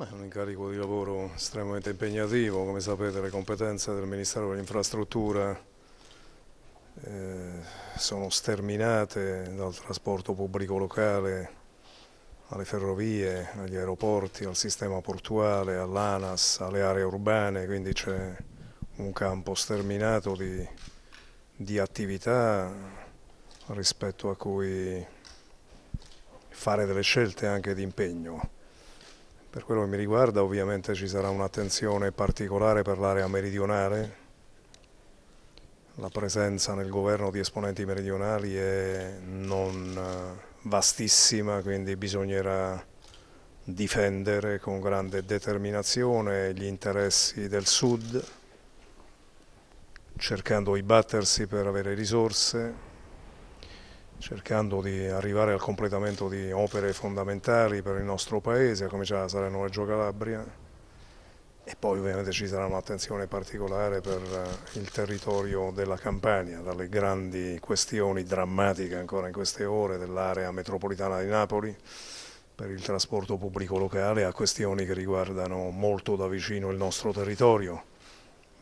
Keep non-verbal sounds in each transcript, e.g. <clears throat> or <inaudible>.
Beh, è un incarico di lavoro estremamente impegnativo, come sapete le competenze del Ministero dell'Infrastruttura eh, sono sterminate dal trasporto pubblico locale alle ferrovie, agli aeroporti, al sistema portuale, all'ANAS, alle aree urbane, quindi c'è un campo sterminato di, di attività rispetto a cui fare delle scelte anche di impegno. Per quello che mi riguarda ovviamente ci sarà un'attenzione particolare per l'area meridionale, la presenza nel governo di esponenti meridionali è non eh, vastissima, quindi bisognerà difendere con grande determinazione gli interessi del Sud, cercando di battersi per avere risorse, cercando di arrivare al completamento di opere fondamentali per il nostro paese, a cominciare da Salerno Reggio Calabria e poi ovviamente ci sarà un'attenzione particolare per eh, il territorio della Campania, dalle grandi questioni drammatiche ancora in queste ore dell'area metropolitana di Napoli per il trasporto pubblico locale a questioni che riguardano molto da vicino il nostro territorio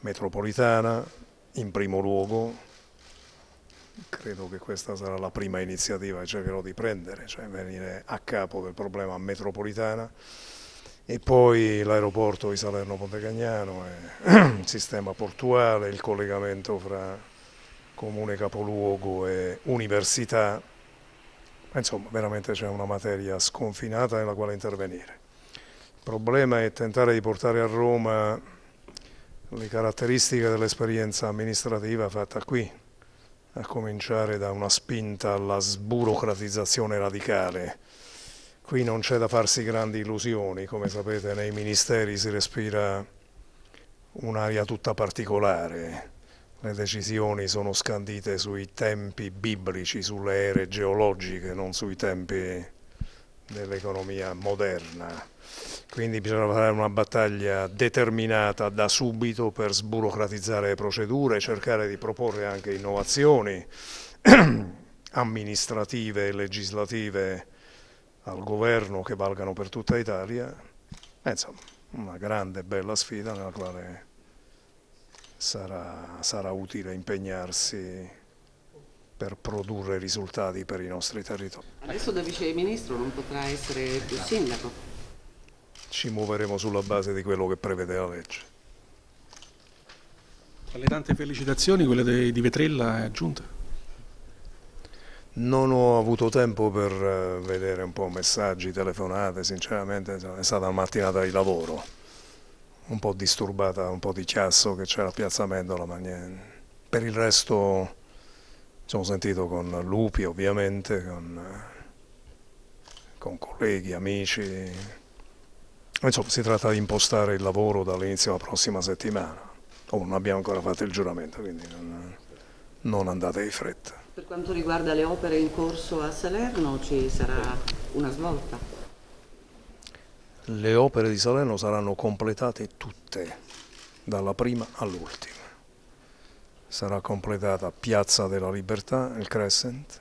metropolitana in primo luogo credo che questa sarà la prima iniziativa che cercherò di prendere, cioè venire a capo del problema metropolitana e poi l'aeroporto di salerno pontecagnano eh, <clears throat> il sistema portuale, il collegamento fra comune capoluogo e università, insomma veramente c'è una materia sconfinata nella quale intervenire. Il problema è tentare di portare a Roma le caratteristiche dell'esperienza amministrativa fatta qui, a cominciare da una spinta alla sburocratizzazione radicale. Qui non c'è da farsi grandi illusioni, come sapete nei ministeri si respira un'aria tutta particolare, le decisioni sono scandite sui tempi biblici, sulle ere geologiche, non sui tempi dell'economia moderna quindi bisogna fare una battaglia determinata da subito per sburocratizzare le procedure, cercare di proporre anche innovazioni <clears throat> amministrative e legislative al governo che valgano per tutta Italia. E eh, insomma, una grande e bella sfida nella quale sarà, sarà utile impegnarsi per produrre risultati per i nostri territori. Adesso da vice ministro non potrà essere più sindaco ci muoveremo sulla base di quello che prevede la legge. Alle tante felicitazioni quelle di Vetrella è aggiunta? Non ho avuto tempo per eh, vedere un po' messaggi, telefonate, sinceramente è stata una mattinata di lavoro, un po' disturbata, un po' di chiasso che c'era a Piazza Mendola, ma niente. Per il resto mi sono sentito con Lupi ovviamente, con, eh, con colleghi, amici, eh, insomma, si tratta di impostare il lavoro dall'inizio della prossima settimana. Oh, non abbiamo ancora fatto il giuramento, quindi non, non andate di fretta. Per quanto riguarda le opere in corso a Salerno ci sarà una svolta? Le opere di Salerno saranno completate tutte, dalla prima all'ultima. Sarà completata Piazza della Libertà, il Crescent,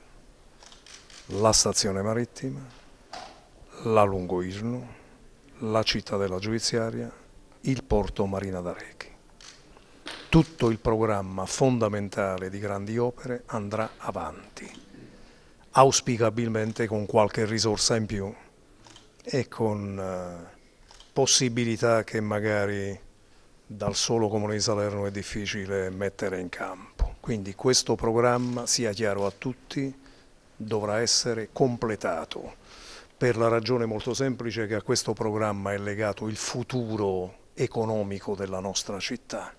la stazione marittima, la Lungo Lungoirno, la cittadella giudiziaria, il porto Marina d'Arechi. Tutto il programma fondamentale di grandi opere andrà avanti, auspicabilmente con qualche risorsa in più e con eh, possibilità che magari dal solo Comune di Salerno è difficile mettere in campo. Quindi questo programma, sia chiaro a tutti, dovrà essere completato per la ragione molto semplice che a questo programma è legato il futuro economico della nostra città,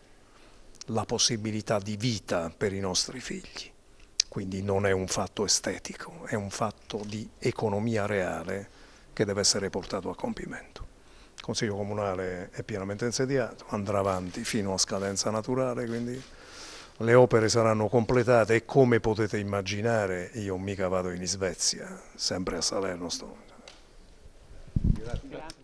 la possibilità di vita per i nostri figli. Quindi non è un fatto estetico, è un fatto di economia reale che deve essere portato a compimento. Il Consiglio Comunale è pienamente insediato, andrà avanti fino a scadenza naturale, quindi le opere saranno completate e come potete immaginare io mica vado in Svezia, sempre a Salerno sto. Grazie. Grazie.